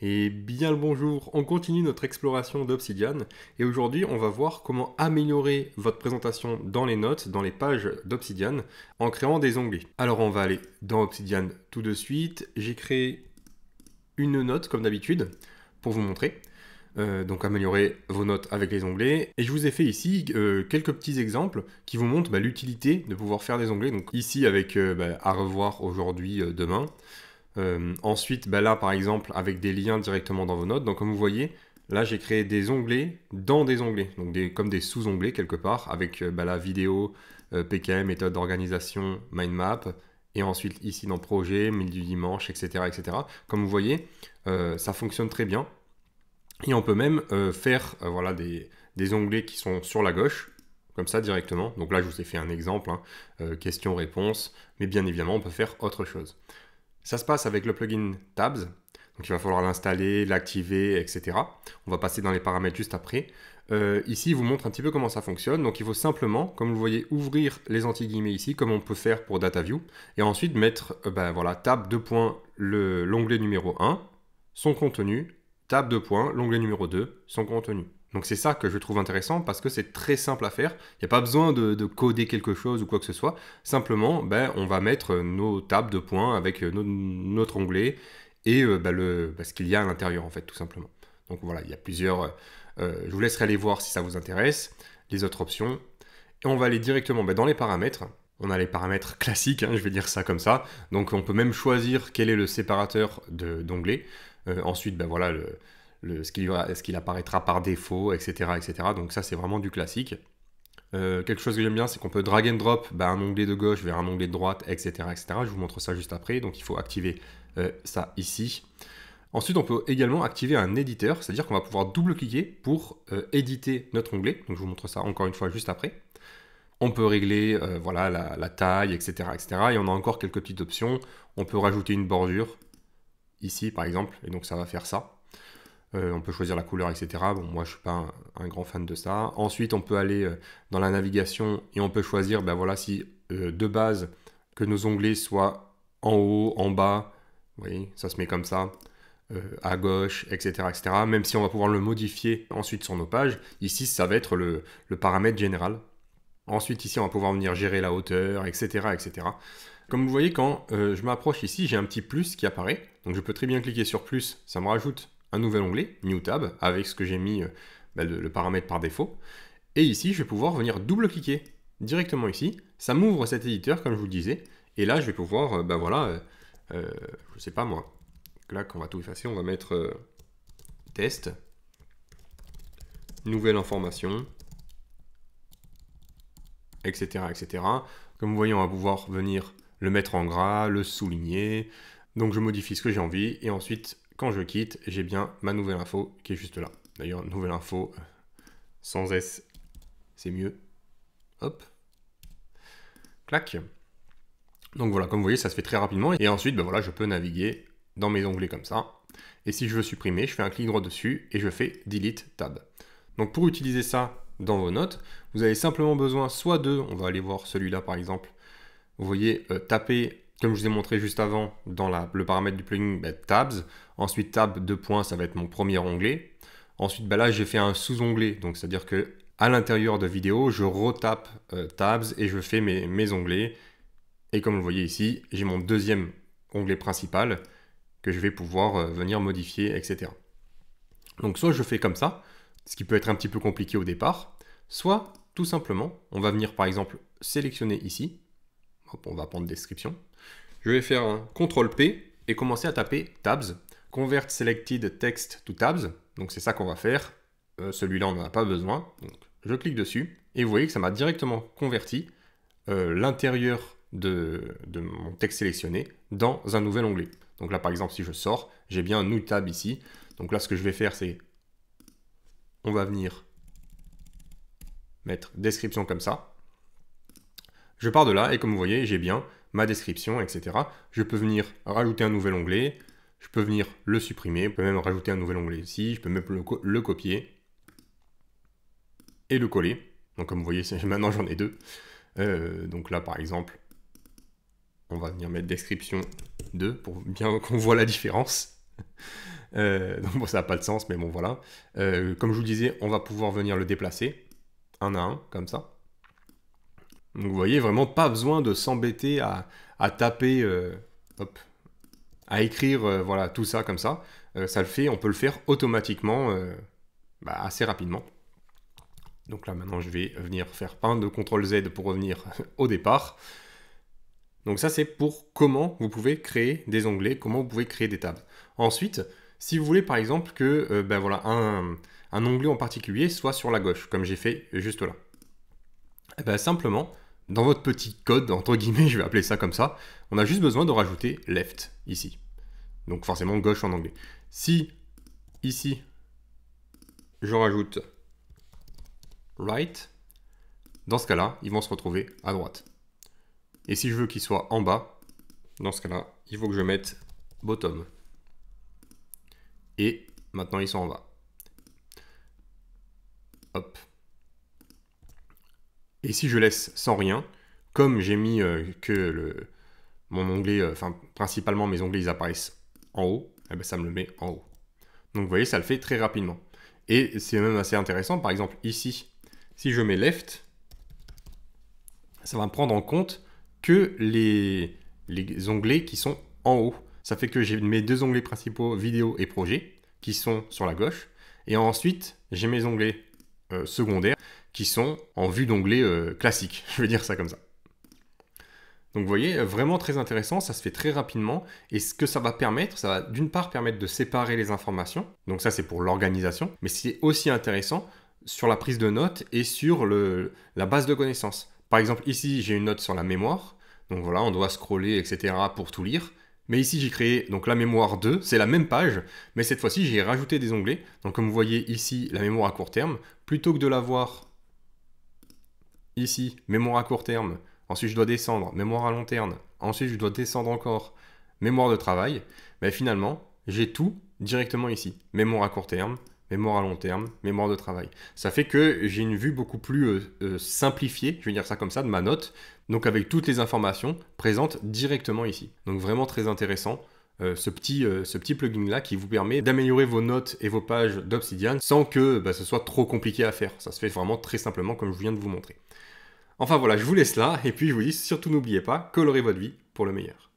Et bien le bonjour, on continue notre exploration d'Obsidian et aujourd'hui on va voir comment améliorer votre présentation dans les notes, dans les pages d'Obsidian en créant des onglets. Alors on va aller dans Obsidian tout de suite, j'ai créé une note comme d'habitude pour vous montrer. Euh, donc améliorer vos notes avec les onglets. Et je vous ai fait ici euh, quelques petits exemples qui vous montrent bah, l'utilité de pouvoir faire des onglets. Donc ici avec euh, bah, à revoir aujourd'hui, demain. Euh, ensuite, bah là, par exemple, avec des liens directement dans vos notes. Donc, comme vous voyez, là, j'ai créé des onglets dans des onglets, donc comme des sous-onglets quelque part, avec euh, bah la vidéo, euh, PKM, méthode d'organisation, mind map, et ensuite ici dans projet, milieu du dimanche, etc. etc. Comme vous voyez, ça fonctionne très bien. Et on peut même faire voilà, des, onglets qui sont sur la gauche, comme ça directement. Donc là, je vous ai fait un exemple, hein. question-réponse, mais bien évidemment, on peut faire autre chose. Ça se passe avec le plugin Tabs. Donc il va falloir l'installer, l'activer, etc. On va passer dans les paramètres juste après. Euh, ici, il vous montre un petit peu comment ça fonctionne. Donc il faut simplement, comme vous le voyez, ouvrir les anti-guillemets ici, comme on peut faire pour DataView. Et ensuite mettre, euh, ben voilà, tab 2. l'onglet numéro 1, son contenu, tab 2. l'onglet numéro 2, son contenu. Donc c'est ça que je trouve intéressant parce que c'est très simple à faire. Il n'y a pas besoin de, coder quelque chose ou quoi que ce soit. Simplement, ben, on va mettre euh, nos tables de points avec euh, notre onglet et euh, ben, le, parce ben, ce qu'il y a à l'intérieur en fait tout simplement. Donc voilà, il y a plusieurs... je vous laisserai aller voir si ça vous intéresse, les autres options. Et on va aller directement ben, dans les paramètres. On a les paramètres classiques, hein, je vais dire ça comme ça. Donc on peut même choisir quel est le séparateur d'onglet. ensuite, ben voilà, le, le, ce qu'il apparaîtra par défaut, etc. etc. Donc ça, c'est vraiment du classique. Euh, quelque chose que j'aime bien, c'est qu'on peut drag and drop bah, un onglet de gauche vers un onglet de droite, etc., etc. Je vous montre ça juste après, donc il faut activer euh, ça ici. Ensuite, on peut également activer un éditeur, c'est-à-dire qu'on va pouvoir double-cliquer pour euh, éditer notre onglet. Donc je vous montre ça encore une fois juste après. On peut régler voilà, la, la, taille, etc., etc. Et on a encore quelques petites options. On peut rajouter une bordure, ici par exemple, et donc ça va faire ça. Euh, on peut choisir la couleur, etc. Bon, moi, je suis pas un, grand fan de ça. Ensuite, on peut aller euh, dans la navigation et on peut choisir, ben voilà, si euh, de base que nos onglets soient en haut, en bas, vous voyez, ça se met comme ça, à gauche, etc., etc. Même si on va pouvoir le modifier ensuite sur nos pages, ici, ça va être le, le paramètre général. Ensuite, ici, on va pouvoir venir gérer la hauteur, etc., etc. Comme vous voyez, quand je m'approche ici, j'ai un petit plus qui apparaît. Donc, je peux très bien cliquer sur plus, ça me rajoute un nouvel onglet, New Tab, avec ce que j'ai mis, euh, bah, le, paramètre par défaut. Et ici, je vais pouvoir venir double-cliquer directement ici. Ça m'ouvre cet éditeur, comme je vous le disais. Et là, je vais pouvoir, ben voilà, je euh, je sais pas moi. Là, quand on va tout effacer, on va mettre test, nouvelle information, etc., etc. Comme vous voyez, on va pouvoir venir le mettre en gras, le souligner. Donc, je modifie ce que j'ai envie. Et ensuite, quand je quitte, j'ai bien ma nouvelle info qui est juste là. D'ailleurs, nouvelle info sans S, c'est mieux. Hop. Clac. Donc voilà, comme vous voyez, ça se fait très rapidement. Et ensuite, ben voilà, je peux naviguer dans mes onglets comme ça. Et si je veux supprimer, je fais un clic droit dessus et je fais Delete Tab. Donc pour utiliser ça dans vos notes, vous avez simplement besoin soit de, on va aller voir celui-là par exemple, vous voyez, euh, taper comme je vous ai montré juste avant dans le paramètre du plugin, bah, tabs. Ensuite, tab 2 points, ça va être mon premier onglet. Ensuite, bah là, j'ai fait un sous-onglet. Donc, c'est-à-dire que à l'intérieur de vidéo, je retape euh, tabs et je fais mes, onglets. Et comme vous le voyez ici, j'ai mon deuxième onglet principal que je vais pouvoir euh, venir modifier, etc. Donc soit je fais comme ça, ce qui peut être un petit peu compliqué au départ, soit tout simplement, on va venir par exemple sélectionner ici, on va prendre description. Je vais faire un CTRL P et commencer à taper tabs. Convert selected text to tabs. Donc c'est ça qu'on va faire. Euh, celui-là, on n'en a pas besoin. je clique dessus et vous voyez que ça m'a directement converti euh, l'intérieur de, de, mon texte sélectionné dans un nouvel onglet. Donc là, par exemple, si je sors, j'ai bien un new tab ici. Donc là, ce que je vais faire, c'est on va venir mettre description comme ça. Je pars de là et comme vous voyez, j'ai bien ma description, etc. Je peux venir rajouter un nouvel onglet, je peux venir le supprimer, je peux même rajouter un nouvel onglet ici, je peux même le, copier et le coller. Donc comme vous voyez, maintenant j'en ai deux. Euh, donc là par exemple, on va venir mettre description 2 pour bien qu'on voit la différence. Euh, donc ça n'a pas de sens, mais bon voilà. Euh, comme je vous disais, on va pouvoir venir le déplacer un à un, comme ça. Donc vous voyez, vraiment pas besoin de s'embêter à, taper, euh, hop, à écrire euh, voilà, tout ça comme ça. Euh, ça le fait, on peut le faire automatiquement bah, assez rapidement. Donc là maintenant je vais venir faire plein de CTRL Z pour revenir au départ. Donc ça c'est pour comment vous pouvez créer des onglets, comment vous pouvez créer des tables. Ensuite, si vous voulez par exemple que ben voilà, un, un onglet en particulier soit sur la gauche, comme j'ai fait juste là. Et eh ben simplement, dans votre petit code, entre guillemets, je vais appeler ça comme ça, on a juste besoin de rajouter left ici. Donc forcément gauche en anglais. Si ici, je rajoute right, dans ce cas-là, ils vont se retrouver à droite. Et si je veux qu'ils soient en bas, dans ce cas-là, il faut que je mette bottom. Et maintenant, ils sont en bas. Hop. Et si je laisse sans rien, comme j'ai mis euh, que le, mon onglet, euh, enfin principalement mes onglets, ils apparaissent en haut, eh ben, ça me le met en haut. Donc vous voyez, ça le fait très rapidement. Et c'est même assez intéressant, par exemple ici, si je mets left, ça va prendre en compte que les, les onglets qui sont en haut. Ça fait que j'ai mes deux onglets principaux, vidéo et projet, qui sont sur la gauche. Et ensuite, j'ai mes onglets euh, secondaires qui sont en vue d'onglet euh, classique, je vais dire ça comme ça. Donc vous voyez, vraiment très intéressant, ça se fait très rapidement, et ce que ça va permettre, ça va d'une part permettre de séparer les informations, donc ça c'est pour l'organisation, mais c'est aussi intéressant sur la prise de notes et sur le, la base de connaissances. Par exemple, ici j'ai une note sur la mémoire, donc voilà, on doit scroller, etc. pour tout lire. Mais ici, j'ai créé donc la mémoire 2, c'est la même page, mais cette fois-ci, j'ai rajouté des onglets. Donc comme vous voyez ici, la mémoire à court terme, plutôt que de l'avoir ici, mémoire à court terme, ensuite je dois descendre, mémoire à long terme, ensuite je dois descendre encore, mémoire de travail, mais finalement, j'ai tout directement ici. Mémoire à court terme, mémoire à long terme, mémoire de travail. Ça fait que j'ai une vue beaucoup plus euh, euh, simplifiée, je vais dire ça comme ça, de ma note, donc avec toutes les informations présentes directement ici. Donc vraiment très intéressant. Euh, ce petit, petit plugin là qui vous permet d'améliorer vos notes et vos pages d'Obsidian sans que bah, ce soit trop compliqué à faire. Ça se fait vraiment très simplement comme je viens de vous montrer. Enfin voilà, je vous laisse là, et puis je vous dis surtout n'oubliez pas, colorez votre vie pour le meilleur.